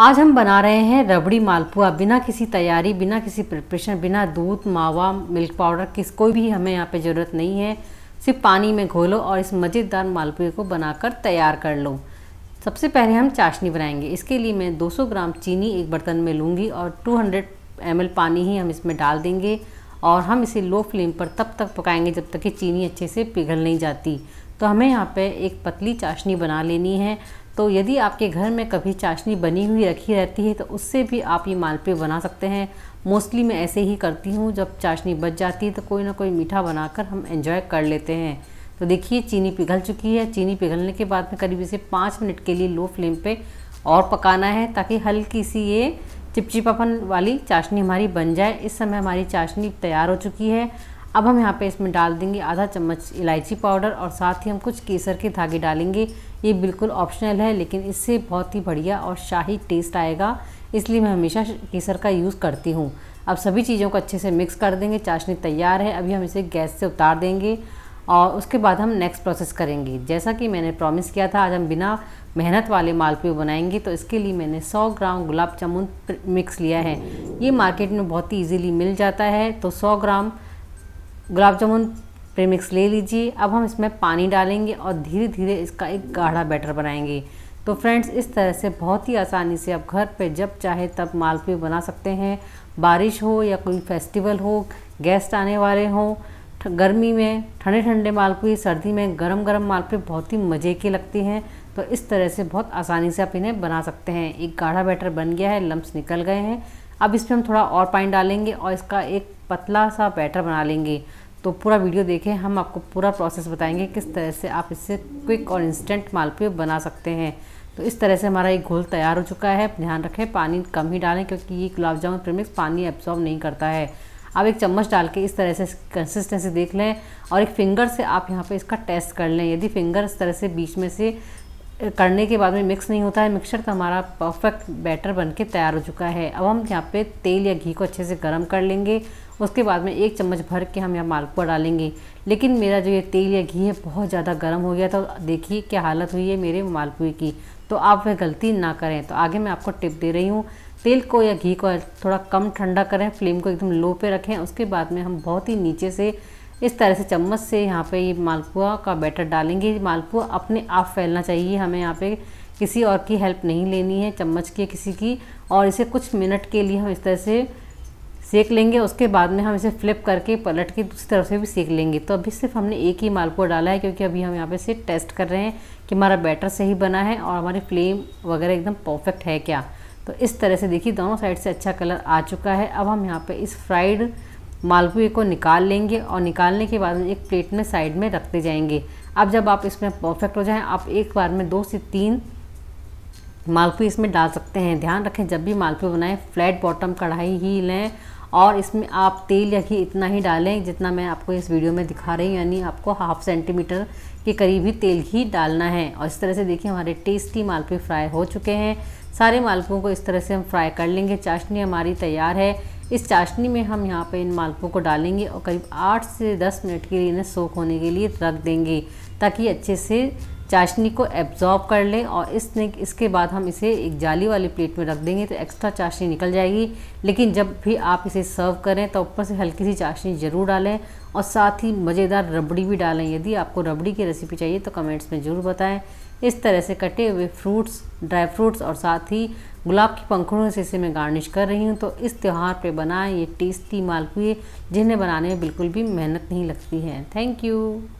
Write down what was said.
आज हम बना रहे हैं रबड़ी मालपुआ बिना किसी तैयारी बिना किसी प्रिपरेशन बिना दूध मावा मिल्क पाउडर किस कोई भी हमें यहाँ पे ज़रूरत नहीं है सिर्फ पानी में घोलो और इस मज़ेदार मालपुए को बनाकर तैयार कर लो सबसे पहले हम चाशनी बनाएंगे इसके लिए मैं 200 ग्राम चीनी एक बर्तन में लूँगी और 200 हंड्रेड पानी ही हम इसमें डाल देंगे और हम इसे लो फ्लेम पर तब तक पकाएंगे जब तक कि चीनी अच्छे से पिघल नहीं जाती तो हमें यहाँ पे एक पतली चाशनी बना लेनी है तो यदि आपके घर में कभी चाशनी बनी हुई रखी रहती है तो उससे भी आप ये मालपे बना सकते हैं मोस्टली मैं ऐसे ही करती हूँ जब चाशनी बच जाती है तो कोई ना कोई मीठा बनाकर हम एंजॉय कर लेते हैं तो देखिए चीनी पिघल चुकी है चीनी पिघलने के बाद में करीब इसे पाँच मिनट के लिए लो फ्लेम पर और पकाना है ताकि हल्की सी ये चिपचिपापन वाली चाशनी हमारी बन जाए इस समय हमारी चाशनी तैयार हो चुकी है अब हम यहाँ पे इसमें डाल देंगे आधा चम्मच इलायची पाउडर और साथ ही हम कुछ केसर के धागे डालेंगे ये बिल्कुल ऑप्शनल है लेकिन इससे बहुत ही बढ़िया और शाही टेस्ट आएगा इसलिए मैं हमेशा केसर का यूज़ करती हूँ अब सभी चीज़ों को अच्छे से मिक्स कर देंगे चाशनी तैयार है अभी हम इसे गैस से उतार देंगे और उसके बाद हम नेक्स्ट प्रोसेस करेंगे जैसा कि मैंने प्रॉमिस किया था आज हम बिना मेहनत वाले मालपुए बनाएंगे तो इसके लिए मैंने 100 ग्राम गुलाब जामुन मिक्स लिया है ये मार्केट में बहुत ही इजीली मिल जाता है तो 100 ग्राम गुलाब जामुन प्रेमिक्स ले लीजिए अब हम इसमें पानी डालेंगे और धीरे धीरे इसका एक गाढ़ा बैटर बनाएंगे तो फ्रेंड्स इस तरह से बहुत ही आसानी से आप घर पे जब चाहे तब मालपुए बना सकते हैं बारिश हो या कोई फेस्टिवल हो गेस्ट आने वाले हों गर्मी में ठंडे ठंडे मालपुए सर्दी में गरम गरम मालपुए बहुत ही मज़े की लगती हैं तो इस तरह से बहुत आसानी से आप इन्हें बना सकते हैं एक गाढ़ा बैटर बन गया है लम्ब निकल गए हैं अब इसमें हम थोड़ा और पानी डालेंगे और इसका एक पतला सा बैटर बना लेंगे तो पूरा वीडियो देखें हम आपको पूरा प्रोसेस बताएंगे किस तरह से आप इससे क्विक और इंस्टेंट मालपुए बना सकते हैं तो इस तरह से हमारा ये घोल तैयार हो चुका है ध्यान रखें पानी कम ही डालें क्योंकि ये गुलाब जामुन प्रेमिक्स पानी एब्जॉर्ब नहीं करता है अब एक चम्मच डाल के इस तरह से कंसिस्टेंसी देख लें और एक फिंगर से आप यहाँ पे इसका टेस्ट कर लें यदि फिंगर इस तरह से बीच में से करने के बाद में मिक्स नहीं होता है मिक्सर तो हमारा परफेक्ट बैटर बन के तैयार हो चुका है अब हम यहाँ पे तेल या घी को अच्छे से गर्म कर लेंगे उसके बाद में एक चम्मच भर के हम यहाँ मालपुआ डालेंगे लेकिन मेरा जो ये तेल या घी है बहुत ज़्यादा गर्म हो गया तो देखिए क्या हालत हुई है मेरे मालपुए की तो आप वह गलती ना करें तो आगे मैं आपको टिप दे रही हूँ तेल को या घी को थोड़ा कम ठंडा करें फ्लेम को एकदम लो पे रखें उसके बाद में हम बहुत ही नीचे से इस तरह से चम्मच से यहाँ पे ये मालपुआ का बैटर डालेंगे मालपुआ अपने आप फैलना चाहिए हमें यहाँ पे किसी और की हेल्प नहीं लेनी है चम्मच की किसी की और इसे कुछ मिनट के लिए हम इस तरह से सेक लेंगे उसके बाद में हम इसे फ्लिप करके पलट के दूसरी तरफ से भी सेक लेंगे तो अभी सिर्फ हमने एक ही मालपुआ डाला है क्योंकि अभी हम यहाँ पे से टेस्ट कर रहे हैं कि हमारा बैटर सही बना है और हमारी फ्लेम वगैरह एकदम परफेक्ट है क्या तो इस तरह से देखिए दोनों साइड से अच्छा कलर आ चुका है अब हम यहाँ पे इस फ्राइड मालपुए को निकाल लेंगे और निकालने के बाद एक प्लेट में साइड में रखते जाएंगे अब जब आप इसमें परफेक्ट हो जाए आप एक बार में दो से तीन मालपुए इसमें डाल सकते हैं ध्यान रखें जब भी मालपुए बनाएं फ्लैट बॉटम कढ़ाई ही लें और इसमें आप तेल या घी इतना ही डालें जितना मैं आपको इस वीडियो में दिखा रही हूँ यानी आपको हाफ सेंटीमीटर के करीब ही तेल ही डालना है और इस तरह से देखिए हमारे टेस्टी मालपुए फ्राई हो चुके हैं सारे मालपुओं को इस तरह से हम फ्राई कर लेंगे चाशनी हमारी तैयार है इस चाशनी में हम यहाँ पे इन मालपों को डालेंगे और करीब आठ से दस मिनट के लिए इन्हें सोख होने के लिए रख देंगे ताकि अच्छे से चाशनी को एब्जॉर्ब कर लें और इसने इसके बाद हम इसे एक जाली वाली प्लेट में रख देंगे तो एक्स्ट्रा चाशनी निकल जाएगी लेकिन जब भी आप इसे सर्व करें तो ऊपर से हल्की सी चाशनी ज़रूर डालें और साथ ही मज़ेदार रबड़ी भी डालें यदि आपको रबड़ी की रेसिपी चाहिए तो कमेंट्स में ज़रूर बताएं इस तरह से कटे हुए फ्रूट्स ड्राई फ्रूट्स और साथ ही गुलाब की पंखड़ों से इसे मैं गार्निश कर रही हूँ तो इस त्यौहार पर बनाएँ ये टेस्टी मालपुए जिन्हें बनाने में बिल्कुल भी मेहनत नहीं लगती है थैंक यू